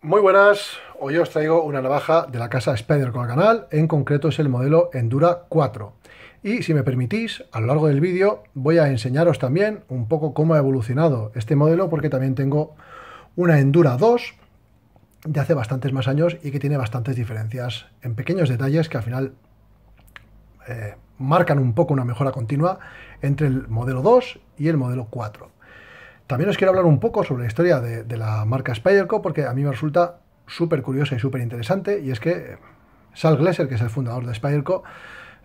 Muy buenas, hoy os traigo una navaja de la casa Spider con el canal, en concreto es el modelo Endura 4. Y si me permitís, a lo largo del vídeo voy a enseñaros también un poco cómo ha evolucionado este modelo, porque también tengo una Endura 2 de hace bastantes más años y que tiene bastantes diferencias en pequeños detalles que al final eh, marcan un poco una mejora continua entre el modelo 2 y el modelo 4. También os quiero hablar un poco sobre la historia de, la marca Spyderco, porque a mí me resulta súper curiosa y súper interesante, y es que eh, Sal Glesser, que es el fundador de Spyderco,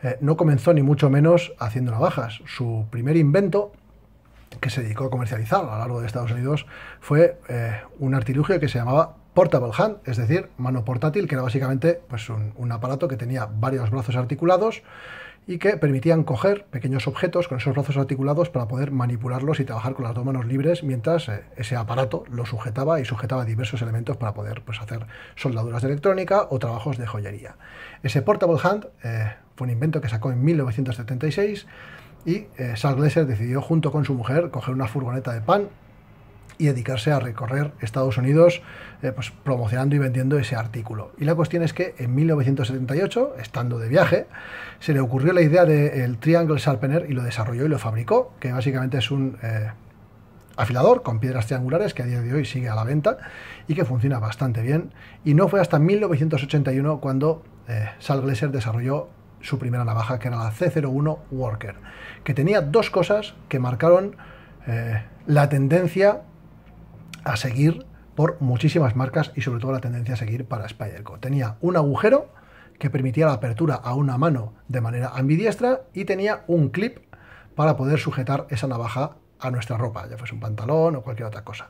eh, no comenzó ni mucho menos haciendo navajas. Su primer invento, que se dedicó a comercializar a lo largo de Estados Unidos, fue eh, un artilugio que se llamaba portable hand, es decir, mano portátil, que era básicamente pues, un aparato que tenía varios brazos articulados, y que permitían coger pequeños objetos con esos brazos articulados para poder manipularlos y trabajar con las dos manos libres mientras eh, ese aparato lo sujetaba y sujetaba diversos elementos para poder pues, hacer soldaduras de electrónica o trabajos de joyería. Ese Portable Hand eh, fue un invento que sacó en 1976 y eh, Lesser decidió junto con su mujer coger una furgoneta de pan y dedicarse a recorrer Estados Unidos eh, pues, promocionando y vendiendo ese artículo. Y la cuestión es que en 1978, estando de viaje, se le ocurrió la idea del Triangle Sharpener y lo desarrolló y lo fabricó, que básicamente es un eh, afilador con piedras triangulares que a día de hoy sigue a la venta y que funciona bastante bien. Y no fue hasta 1981 cuando eh, Sal desarrolló su primera navaja, que era la C01 Worker, que tenía dos cosas que marcaron la tendencia a seguir por muchísimas marcas y sobre todo la tendencia a seguir para Spyderco. Tenía un agujero que permitía la apertura a una mano de manera ambidiestra y tenía un clip para poder sujetar esa navaja a nuestra ropa, ya fuese un pantalón o cualquier otra cosa.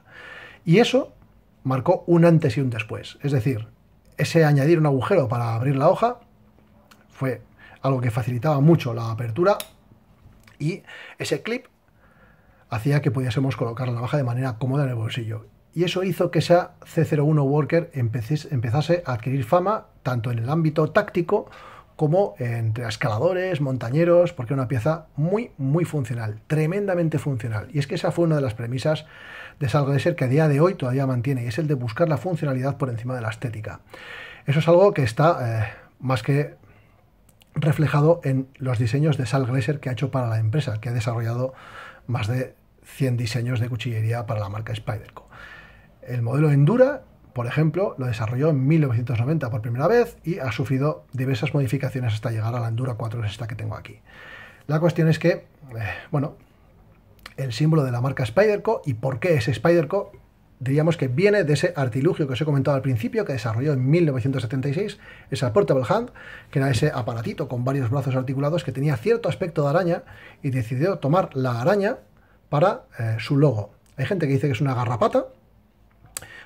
Y eso marcó un antes y un después. Es decir, ese añadir un agujero para abrir la hoja fue algo que facilitaba mucho la apertura y ese clip hacía que pudiésemos colocar la navaja de manera cómoda en el bolsillo. Y eso hizo que esa C01 Worker empezase a adquirir fama tanto en el ámbito táctico como entre escaladores, montañeros, porque era una pieza muy, muy funcional, tremendamente funcional. Y es que esa fue una de las premisas de ser que a día de hoy todavía mantiene, y es el de buscar la funcionalidad por encima de la estética. Eso es algo que está eh, más que reflejado en los diseños de Sal Glaser que ha hecho para la empresa, que ha desarrollado más de 100 diseños de cuchillería para la marca Spyderco. El modelo Endura, por ejemplo, lo desarrolló en 1990 por primera vez y ha sufrido diversas modificaciones hasta llegar a la Endura 4, es esta que tengo aquí. La cuestión es que, eh, bueno, el símbolo de la marca Spyderco y por qué es Spyderco, diríamos que viene de ese artilugio que os he comentado al principio, que desarrolló en 1976, esa Portable Hand, que era ese aparatito con varios brazos articulados que tenía cierto aspecto de araña y decidió tomar la araña para eh, su logo. Hay gente que dice que es una garrapata,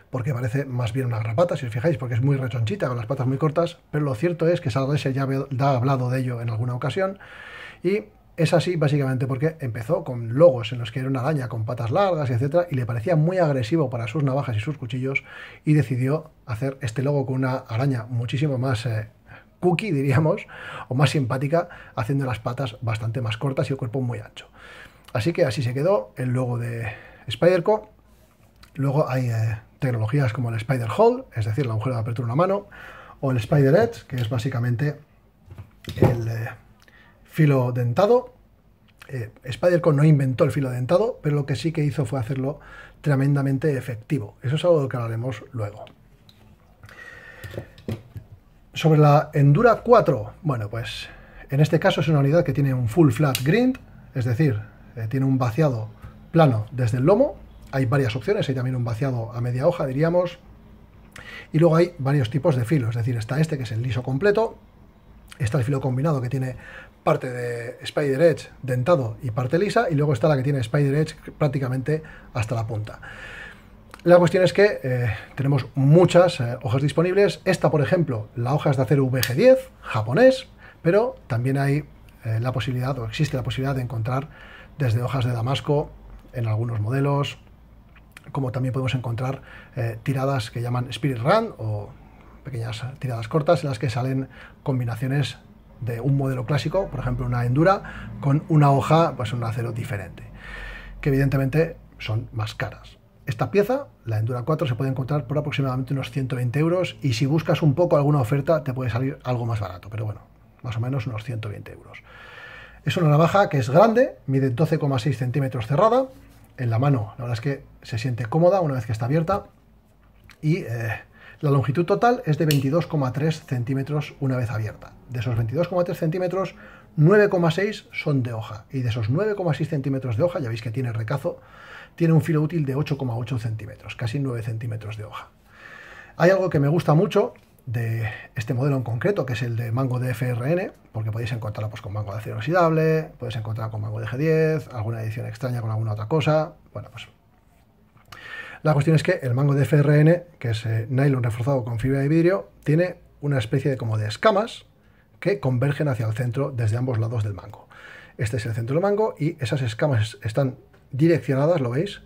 porque parece más bien una garrapata, si os fijáis, porque es muy rechonchita, con las patas muy cortas, pero lo cierto es que Sardese ya ha hablado de ello en alguna ocasión, y es así básicamente porque empezó con logos en los que era una araña con patas largas, etcétera, y le parecía muy agresivo para sus navajas y sus cuchillos, y decidió hacer este logo con una araña muchísimo más eh, cookie, diríamos, o más simpática, haciendo las patas bastante más cortas y el cuerpo muy ancho. Así que así se quedó el logo de co Luego hay eh, tecnologías como el Spider Hole, es decir, la agujero de apertura en la mano, o el Spider Edge, que es básicamente el eh, filo dentado. spider eh, Spiderco no inventó el filo dentado, pero lo que sí que hizo fue hacerlo tremendamente efectivo. Eso es algo que hablaremos luego. Sobre la Endura 4, bueno, pues en este caso es una unidad que tiene un full flat grind, es decir, eh, tiene un vaciado plano desde el lomo, hay varias opciones, hay también un vaciado a media hoja, diríamos, y luego hay varios tipos de filo, es decir, está este que es el liso completo, está el filo combinado que tiene parte de Spider Edge dentado y parte lisa, y luego está la que tiene Spider Edge prácticamente hasta la punta. La cuestión es que eh, tenemos muchas eh, hojas disponibles. Esta, por ejemplo, la hoja es de acero VG10, japonés, pero también hay la posibilidad, o existe la posibilidad de encontrar desde hojas de damasco en algunos modelos, como también podemos encontrar eh, tiradas que llaman Spirit Run o pequeñas tiradas cortas en las que salen combinaciones de un modelo clásico, por ejemplo una Endura, con una hoja, pues un acero diferente, que evidentemente son más caras. Esta pieza, la Endura 4, se puede encontrar por aproximadamente unos 120 euros y si buscas un poco alguna oferta te puede salir algo más barato, pero bueno, más o menos unos 120 euros. Es una navaja que es grande, mide 12,6 centímetros cerrada. En la mano, la verdad es que se siente cómoda una vez que está abierta. Y eh, la longitud total es de 22,3 centímetros una vez abierta. De esos 22,3 centímetros, 9,6 son de hoja. Y de esos 9,6 centímetros de hoja, ya veis que tiene recazo, tiene un filo útil de 8,8 centímetros, casi 9 centímetros de hoja. Hay algo que me gusta mucho, de este modelo en concreto, que es el de mango de FRN, porque podéis encontrarlo pues, con mango de acero inoxidable, podéis encontrarlo con mango de G10, alguna edición extraña con alguna otra cosa. Bueno, pues la cuestión es que el mango de FRN, que es eh, nylon reforzado con fibra de vidrio, tiene una especie de como de escamas que convergen hacia el centro desde ambos lados del mango. Este es el centro del mango y esas escamas están direccionadas, ¿lo veis?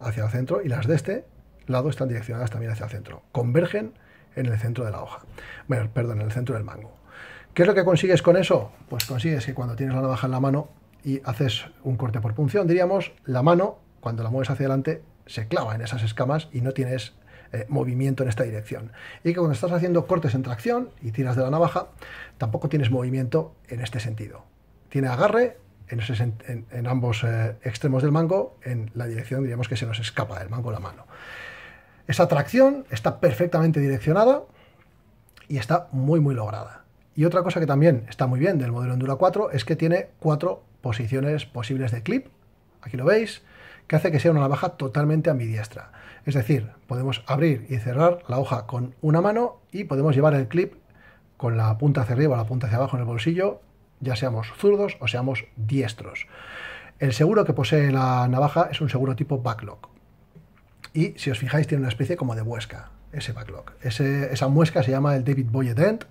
Hacia el centro y las de este lado están direccionadas también hacia el centro. Convergen en el centro de la hoja. Bueno, perdón, en el centro del mango. ¿Qué es lo que consigues con eso? Pues consigues que cuando tienes la navaja en la mano y haces un corte por punción, diríamos, la mano, cuando la mueves hacia adelante, se clava en esas escamas y no tienes eh, movimiento en esta dirección. Y que cuando estás haciendo cortes en tracción y tiras de la navaja, tampoco tienes movimiento en este sentido. Tiene agarre en, ambos eh, extremos del mango, en la dirección, diríamos, que se nos escapa del mango la mano. Esa tracción está perfectamente direccionada y está muy muy lograda. Y otra cosa que también está muy bien del modelo Endura 4 es que tiene cuatro posiciones posibles de clip, aquí lo veis, que hace que sea una navaja totalmente ambidiestra. Es decir, podemos abrir y cerrar la hoja con una mano y podemos llevar el clip con la punta hacia arriba o la punta hacia abajo en el bolsillo, ya seamos zurdos o seamos diestros. El seguro que posee la navaja es un seguro tipo backlock, y si os fijáis tiene una especie como de muesca, ese backlog. Ese, esa muesca se llama el David Boye dent,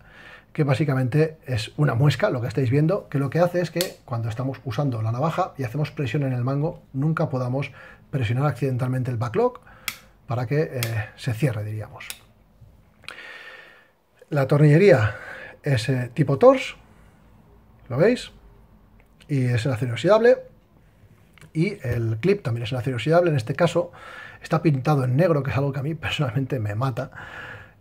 que básicamente es una muesca, lo que estáis viendo, que lo que hace es que cuando estamos usando la navaja y hacemos presión en el mango, nunca podamos presionar accidentalmente el backlog para que eh, se cierre, diríamos. La tornillería es eh, tipo TORS, ¿lo veis? Y es en acero oxidable. Y el clip también es en acero oxidable, en este caso Está pintado en negro, que es algo que a mí personalmente me mata.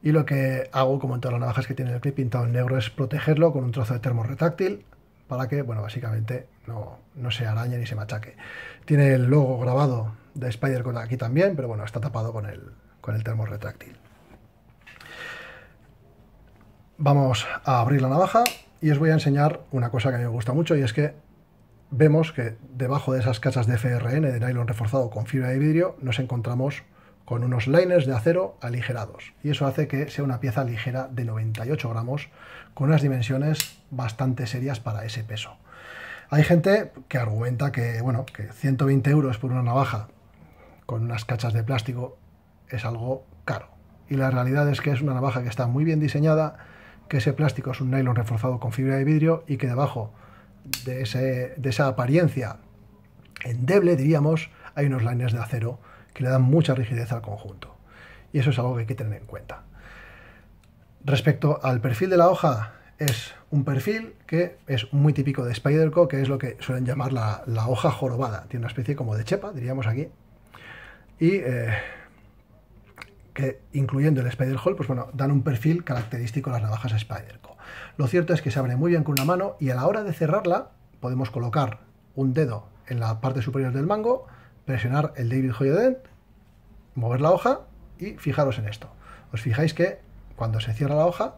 Y lo que hago, como en todas las navajas que tienen el clip pintado en negro, es protegerlo con un trozo de termorretáctil para que, bueno, básicamente no, no se arañe ni se machaque. Tiene el logo grabado de Spider-Con aquí también, pero bueno, está tapado con el, con el termorretráctil. Vamos a abrir la navaja y os voy a enseñar una cosa que a mí me gusta mucho y es que vemos que debajo de esas cachas de FRN de nylon reforzado con fibra de vidrio nos encontramos con unos liners de acero aligerados y eso hace que sea una pieza ligera de 98 gramos con unas dimensiones bastante serias para ese peso. Hay gente que argumenta que, bueno, que 120 euros por una navaja con unas cachas de plástico es algo caro y la realidad es que es una navaja que está muy bien diseñada, que ese plástico es un nylon reforzado con fibra de vidrio y que debajo de, esa apariencia endeble, diríamos, hay unos liners de acero que le dan mucha rigidez al conjunto. Y eso es algo que hay que tener en cuenta. Respecto al perfil de la hoja, es un perfil que es muy típico de spiderco que es lo que suelen llamar la, hoja jorobada. Tiene una especie como de chepa, diríamos aquí. Y eh, que incluyendo el Spider hole pues bueno, dan un perfil característico a las navajas Spider Co. Lo cierto es que se abre muy bien con una mano y a la hora de cerrarla podemos colocar un dedo en la parte superior del mango, presionar el David Dent, mover la hoja y fijaros en esto. Os fijáis que cuando se cierra la hoja,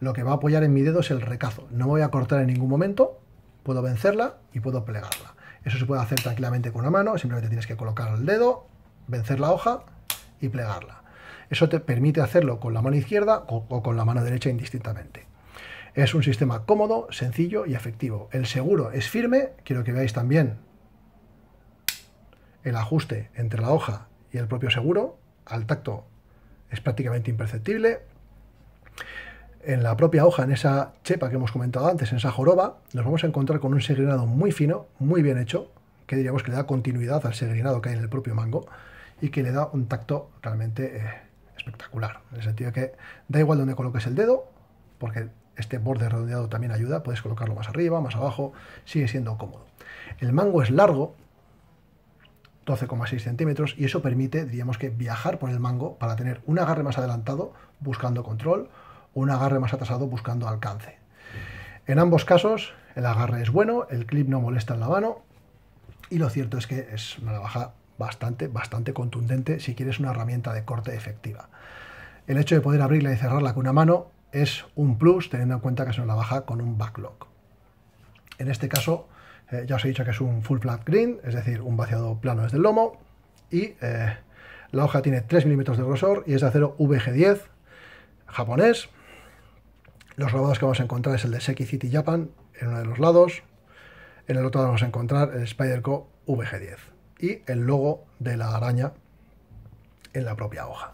lo que va a apoyar en mi dedo es el recazo. No me voy a cortar en ningún momento, puedo vencerla y puedo plegarla. Eso se puede hacer tranquilamente con una mano, simplemente tienes que colocar el dedo, vencer la hoja y plegarla. Eso te permite hacerlo con la mano izquierda o, con la mano derecha indistintamente. Es un sistema cómodo, sencillo y efectivo. El seguro es firme, quiero que veáis también el ajuste entre la hoja y el propio seguro, al tacto es prácticamente imperceptible. En la propia hoja, en esa chepa que hemos comentado antes, en esa joroba, nos vamos a encontrar con un segrinado muy fino, muy bien hecho, que diríamos que le da continuidad al segrinado que hay en el propio mango y que le da un tacto realmente eh, espectacular. En el sentido de que da igual donde coloques el dedo, porque este borde redondeado también ayuda, puedes colocarlo más arriba, más abajo, sigue siendo cómodo. El mango es largo, 12,6 centímetros, y eso permite, diríamos que, viajar por el mango para tener un agarre más adelantado buscando control o un agarre más atrasado buscando alcance. En ambos casos, el agarre es bueno, el clip no molesta en la mano, y lo cierto es que es una navaja bastante, bastante contundente si quieres una herramienta de corte efectiva. El hecho de poder abrirla y cerrarla con una mano es un plus teniendo en cuenta que es la baja con un backlock En este caso, eh, ya os he dicho que es un full flat green, es decir, un vaciado plano desde el lomo y eh, la hoja tiene 3 milímetros de grosor y es de acero VG10 japonés. Los grabados que vamos a encontrar es el de Seki City Japan en uno de los lados. En el otro vamos a encontrar el Spyderco VG10 y el logo de la araña en la propia hoja.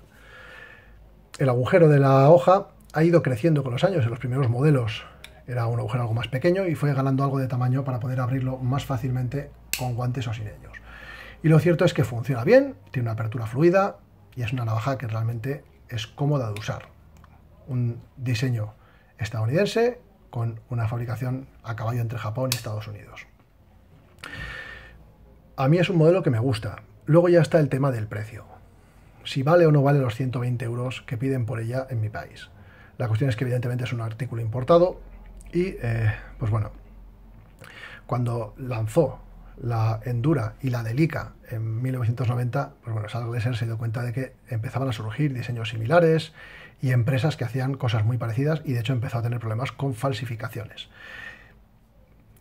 El agujero de la hoja ha ido creciendo con los años. En los primeros modelos era un agujero algo más pequeño y fue ganando algo de tamaño para poder abrirlo más fácilmente con guantes o sin ellos. Y lo cierto es que funciona bien, tiene una apertura fluida y es una navaja que realmente es cómoda de usar. Un diseño estadounidense con una fabricación a caballo entre Japón y Estados Unidos. A mí es un modelo que me gusta. Luego ya está el tema del precio. Si vale o no vale los 120 euros que piden por ella en mi país. La cuestión es que evidentemente es un artículo importado y, eh, pues bueno, cuando lanzó la Endura y la Delica en 1990, pues bueno, se dio cuenta de que empezaban a surgir diseños similares y empresas que hacían cosas muy parecidas y de hecho empezó a tener problemas con falsificaciones.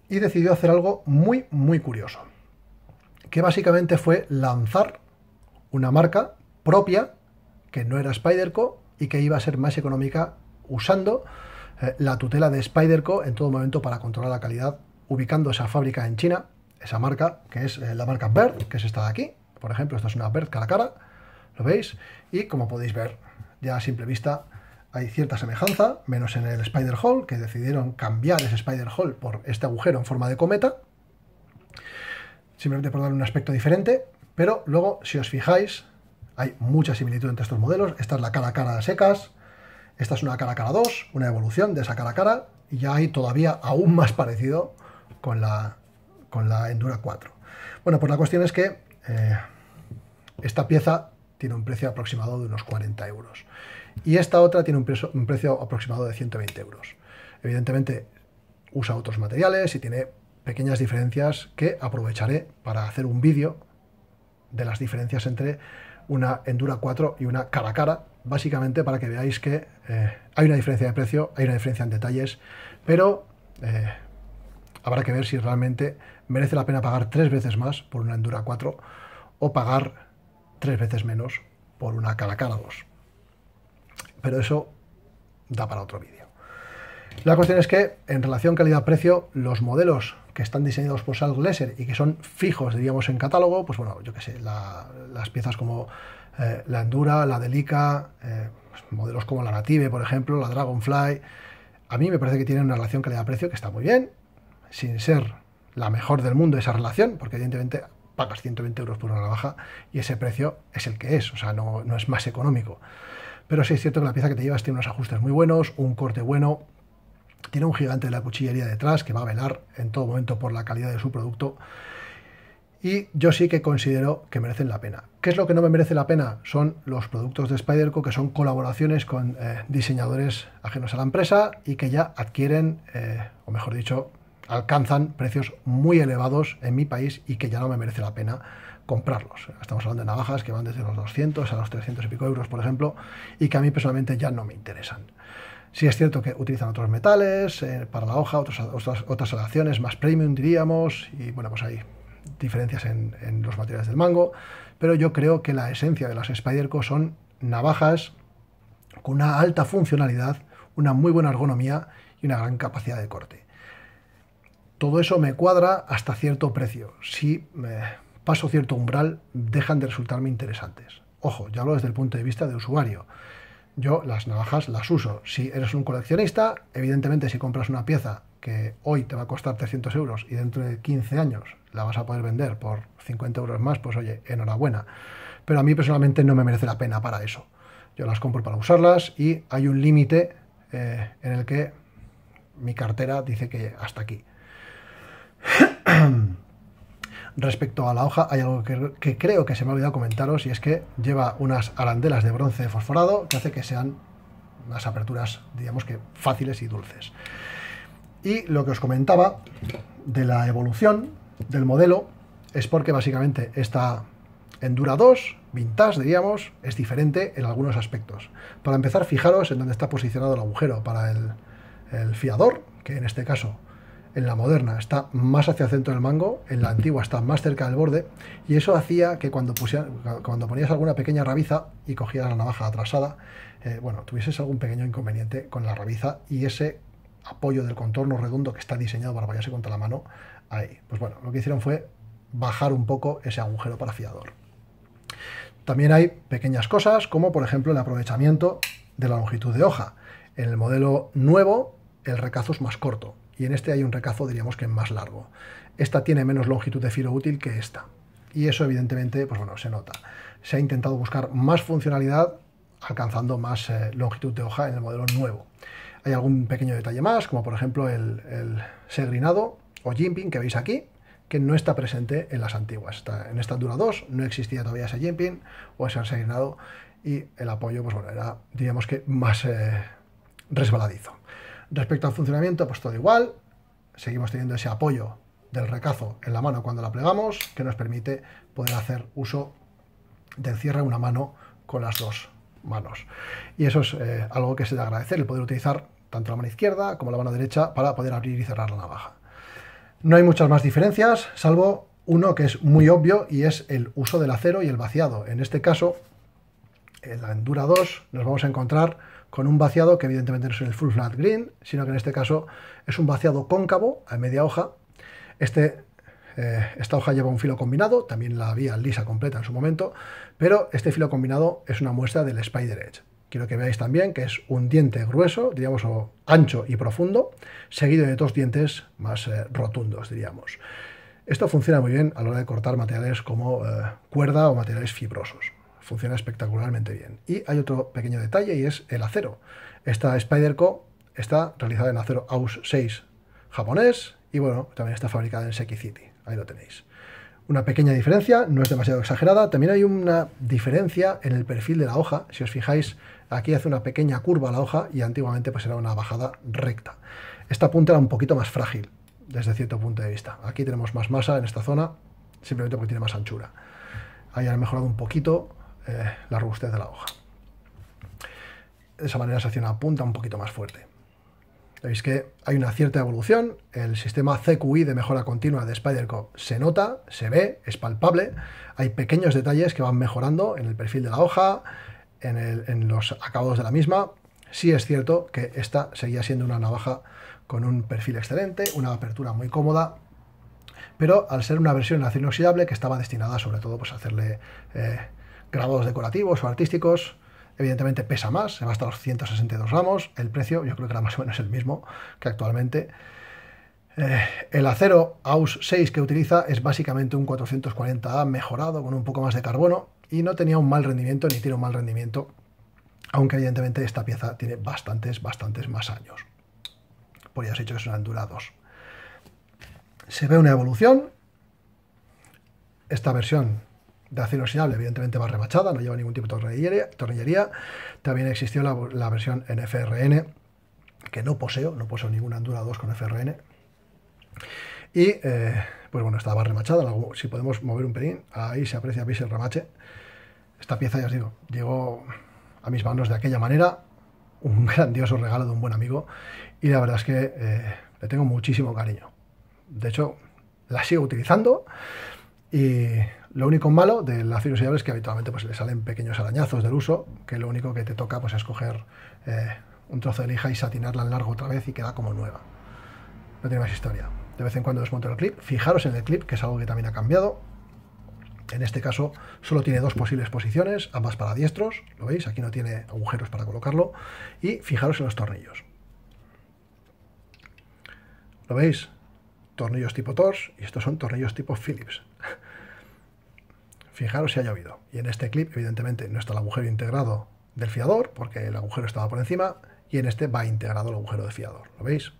Y decidió hacer algo muy, muy curioso que básicamente fue lanzar una marca propia que no era Spider-Co y que iba a ser más económica usando eh, la tutela de Spider-Co en todo momento para controlar la calidad, ubicando esa fábrica en China, esa marca que es eh, la marca Bird, que es esta de aquí, por ejemplo, esta es una Bird cara a cara, ¿lo veis? Y como podéis ver, ya a simple vista hay cierta semejanza, menos en el Spider Hall, que decidieron cambiar ese Spider Hall por este agujero en forma de cometa, simplemente por darle un aspecto diferente, pero luego, si os fijáis, hay mucha similitud entre estos modelos. Esta es la cara a cara secas, esta es una cara a cara 2, una evolución de esa cara a cara, y ya hay todavía aún más parecido con la, con la Endura 4. Bueno, pues la cuestión es que eh, esta pieza tiene un precio aproximado de unos 40 euros y esta otra tiene un, un precio aproximado de 120 euros. Evidentemente usa otros materiales y tiene pequeñas diferencias que aprovecharé para hacer un vídeo de las diferencias entre una Endura 4 y una cara a cara, básicamente para que veáis que eh, hay una diferencia de precio, hay una diferencia en detalles, pero eh, habrá que ver si realmente merece la pena pagar tres veces más por una Endura 4 o pagar tres veces menos por una cara a cara 2. Pero eso da para otro vídeo. La cuestión es que, en relación calidad-precio, los modelos que están diseñados por Salt Glaser y que son fijos, diríamos, en catálogo, pues bueno, yo qué sé, las piezas como eh, la Endura, la Delica, eh, pues modelos como la Native, por ejemplo, la Dragonfly, a mí me parece que tienen una relación calidad-precio que está muy bien, sin ser la mejor del mundo esa relación, porque evidentemente pagas 120 euros por una navaja y ese precio es el que es, o sea, no, no es más económico. Pero sí es cierto que la pieza que te llevas tiene unos ajustes muy buenos, un corte bueno, tiene un gigante de la cuchillería detrás que va a velar en todo momento por la calidad de su producto. Y yo sí que considero que merecen la pena. ¿Qué es lo que no me merece la pena? Son los productos de Spiderco que son colaboraciones con eh, diseñadores ajenos a la empresa y que ya adquieren, eh, o mejor dicho, alcanzan precios muy elevados en mi país y que ya no me merece la pena comprarlos. Estamos hablando de navajas que van desde los 200 a los 300 y pico euros, por ejemplo, y que a mí personalmente ya no me interesan. Si es cierto que utilizan otros metales eh, para la hoja, otras, otras aleaciones más premium diríamos, y bueno, pues hay diferencias en, los materiales del mango, pero yo creo que la esencia de las Spyderco son navajas con una alta funcionalidad, una muy buena ergonomía y una gran capacidad de corte. Todo eso me cuadra hasta cierto precio. Si paso cierto umbral, dejan de resultarme interesantes. Ojo, ya hablo desde el punto de vista de usuario yo las navajas las uso. Si eres un coleccionista, evidentemente si compras una pieza que hoy te va a costar 300 euros y dentro de 15 años la vas a poder vender por 50 euros más, pues oye, enhorabuena. Pero a mí personalmente no me merece la pena para eso. Yo las compro para usarlas y hay un límite eh, en el que mi cartera dice que hasta aquí. Respecto a la hoja, hay algo que, creo que se me ha olvidado comentaros y es que lleva unas arandelas de bronce fosforado que hace que sean unas aperturas, digamos que fáciles y dulces. Y lo que os comentaba de la evolución del modelo es porque básicamente esta Endura 2, Vintage, diríamos, es diferente en algunos aspectos. Para empezar, fijaros en dónde está posicionado el agujero para el, el fiador, que en este caso en la moderna está más hacia el centro del mango, en la antigua está más cerca del borde, y eso hacía que cuando, cuando ponías alguna pequeña rabiza y cogías la navaja atrasada, eh, bueno, tuvieses algún pequeño inconveniente con la rabiza y ese apoyo del contorno redondo que está diseñado para apoyarse contra la mano, ahí. Pues bueno, lo que hicieron fue bajar un poco ese agujero para fiador. También hay pequeñas cosas, como por ejemplo el aprovechamiento de la longitud de hoja. En el modelo nuevo, el recazo es más corto y en este hay un recazo, diríamos que más largo. Esta tiene menos longitud de filo útil que esta. Y eso, evidentemente, pues bueno, se nota. Se ha intentado buscar más funcionalidad alcanzando más eh, longitud de hoja en el modelo nuevo. Hay algún pequeño detalle más, como por ejemplo el, segrinado o jimping que veis aquí, que no está presente en las antiguas. en esta Dura 2 no existía todavía ese jimping o ese segrinado y el apoyo, pues bueno, era, diríamos que más eh, resbaladizo. Respecto al funcionamiento, pues todo igual. Seguimos teniendo ese apoyo del recazo en la mano cuando la plegamos, que nos permite poder hacer uso del cierre una mano con las dos manos. Y eso es eh, algo que se debe agradecer, el poder utilizar tanto la mano izquierda como la mano derecha para poder abrir y cerrar la navaja. No hay muchas más diferencias, salvo uno que es muy obvio y es el uso del acero y el vaciado. En este caso, en la Endura 2 nos vamos a encontrar con un vaciado que evidentemente no es el full flat green, sino que en este caso es un vaciado cóncavo a media hoja. Este, eh, esta hoja lleva un filo combinado, también la había lisa completa en su momento, pero este filo combinado es una muestra del Spider Edge. Quiero que veáis también que es un diente grueso, diríamos o ancho y profundo, seguido de dos dientes más eh, rotundos, diríamos. Esto funciona muy bien a la hora de cortar materiales como eh, cuerda o materiales fibrosos funciona espectacularmente bien. Y hay otro pequeño detalle y es el acero. Esta Spyderco está realizada en acero AUS 6 japonés y bueno, también está fabricada en Seki City. Ahí lo tenéis. Una pequeña diferencia, no es demasiado exagerada. También hay una diferencia en el perfil de la hoja. Si os fijáis, aquí hace una pequeña curva la hoja y antiguamente pues era una bajada recta. Esta punta era un poquito más frágil desde cierto punto de vista. Aquí tenemos más masa en esta zona, simplemente porque tiene más anchura. Ahí han mejorado un poquito eh, la robustez de la hoja. De esa manera se hace una punta un poquito más fuerte. Veis que hay una cierta evolución, el sistema CQI de mejora continua de Spyderco se nota, se ve, es palpable, hay pequeños detalles que van mejorando en el perfil de la hoja, en, los acabados de la misma. Sí es cierto que esta seguía siendo una navaja con un perfil excelente, una apertura muy cómoda, pero al ser una versión en acero inoxidable que estaba destinada sobre todo pues, a hacerle eh, grabados decorativos o artísticos, evidentemente pesa más, se va hasta los 162 gramos, el precio yo creo que era más o menos el mismo que actualmente. Eh, el acero AUS 6 que utiliza es básicamente un 440A mejorado con un poco más de carbono y no tenía un mal rendimiento ni tiene un mal rendimiento, aunque evidentemente esta pieza tiene bastantes, bastantes más años. Por ya os he dicho que son durados Se ve una evolución. Esta versión de acero oxidable, evidentemente va remachada, no lleva ningún tipo de tornillería. También existió la, versión en FRN, que no poseo, no poseo ninguna Andura 2 con FRN. Y eh, pues bueno, estaba remachada, si podemos mover un pelín, ahí se aprecia, bien el remache. Esta pieza, ya os digo, llegó a mis manos de aquella manera, un grandioso regalo de un buen amigo y la verdad es que eh, le tengo muchísimo cariño. De hecho, la sigo utilizando y lo único malo de la sellable es que habitualmente pues, le salen pequeños arañazos del uso, que lo único que te toca pues, es coger eh, un trozo de lija y satinarla en largo otra vez y queda como nueva. No tiene más historia. De vez en cuando desmonto el clip. Fijaros en el clip, que es algo que también ha cambiado. En este caso solo tiene dos posibles posiciones, ambas para diestros, lo veis, aquí no tiene agujeros para colocarlo. Y fijaros en los tornillos. ¿Lo veis? Tornillos tipo Torx y estos son tornillos tipo Phillips fijaros si ha llovido. Y en este clip, evidentemente, no está el agujero integrado del fiador, porque el agujero estaba por encima, y en este va integrado el agujero de fiador, ¿lo veis?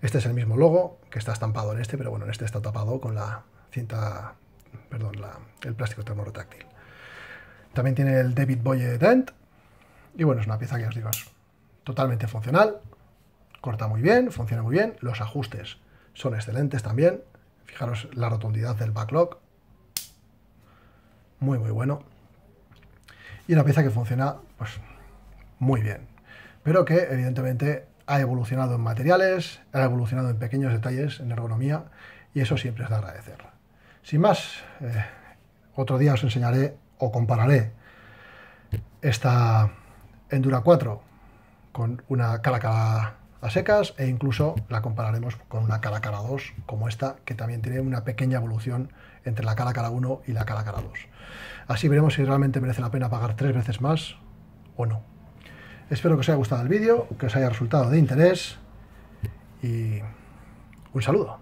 Este es el mismo logo que está estampado en este, pero bueno, en este está tapado con la cinta, perdón, el plástico termorretáctil. También tiene el David Boye Dent, y bueno, es una pieza que os digo, totalmente funcional, corta muy bien, funciona muy bien, los ajustes son excelentes también, fijaros la rotundidad del backlog, muy muy bueno y una pieza que funciona pues muy bien, pero que evidentemente ha evolucionado en materiales, ha evolucionado en pequeños detalles, en ergonomía y eso siempre es de agradecer. Sin más, eh, otro día os enseñaré o compararé esta Endura 4 con una cala a secas e incluso la compararemos con una cara cara 2 como esta que también tiene una pequeña evolución entre la cara cara 1 y la cara cara 2. Así veremos si realmente merece la pena pagar tres veces más o no. Espero que os haya gustado el vídeo, que os haya resultado de interés y un saludo.